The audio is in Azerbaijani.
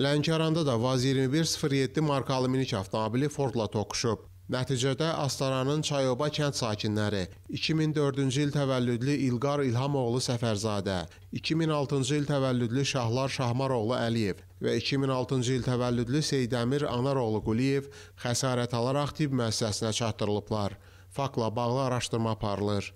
Lənkəranda da Vaz 2107 markalı minik avtomobili Fordla toqquşub. Nəticədə Astaranın Çayoba kənd sakinləri 2004-cü il təvəllüdlü İlqar İlhamoğlu Səfərzadə, 2006-cı il təvəllüdlü Şahlar Şahmaroğlu Əliyev və 2006-cı il təvəllüdlü Seydəmir Anaroğlu Quliyev xəsarət alaraq tibb müəssisəsinə çatdırılıblar. Faktla bağlı araşdırma aparılır.